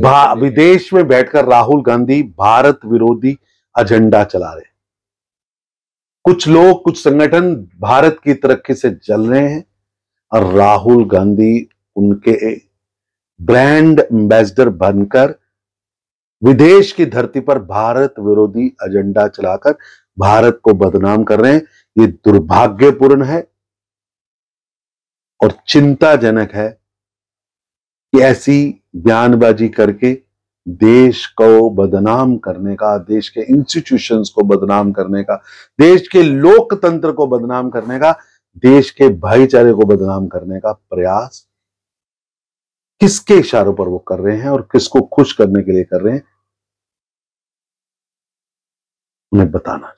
विदेश में बैठकर राहुल गांधी भारत विरोधी एजेंडा चला रहे कुछ लोग कुछ संगठन भारत की तरक्की से जल रहे हैं और राहुल गांधी उनके ब्रांड एम्बेसडर बनकर विदेश की धरती पर भारत विरोधी एजेंडा चलाकर भारत को बदनाम कर रहे हैं ये दुर्भाग्यपूर्ण है और चिंताजनक है कि ऐसी बयानबाजी करके देश को बदनाम करने का देश के इंस्टीट्यूशंस को बदनाम करने का देश के लोकतंत्र को बदनाम करने का देश के भाईचारे को बदनाम करने का प्रयास किसके इशारों पर वो कर रहे हैं और किसको खुश करने के लिए कर रहे हैं उन्हें बताना चाहिए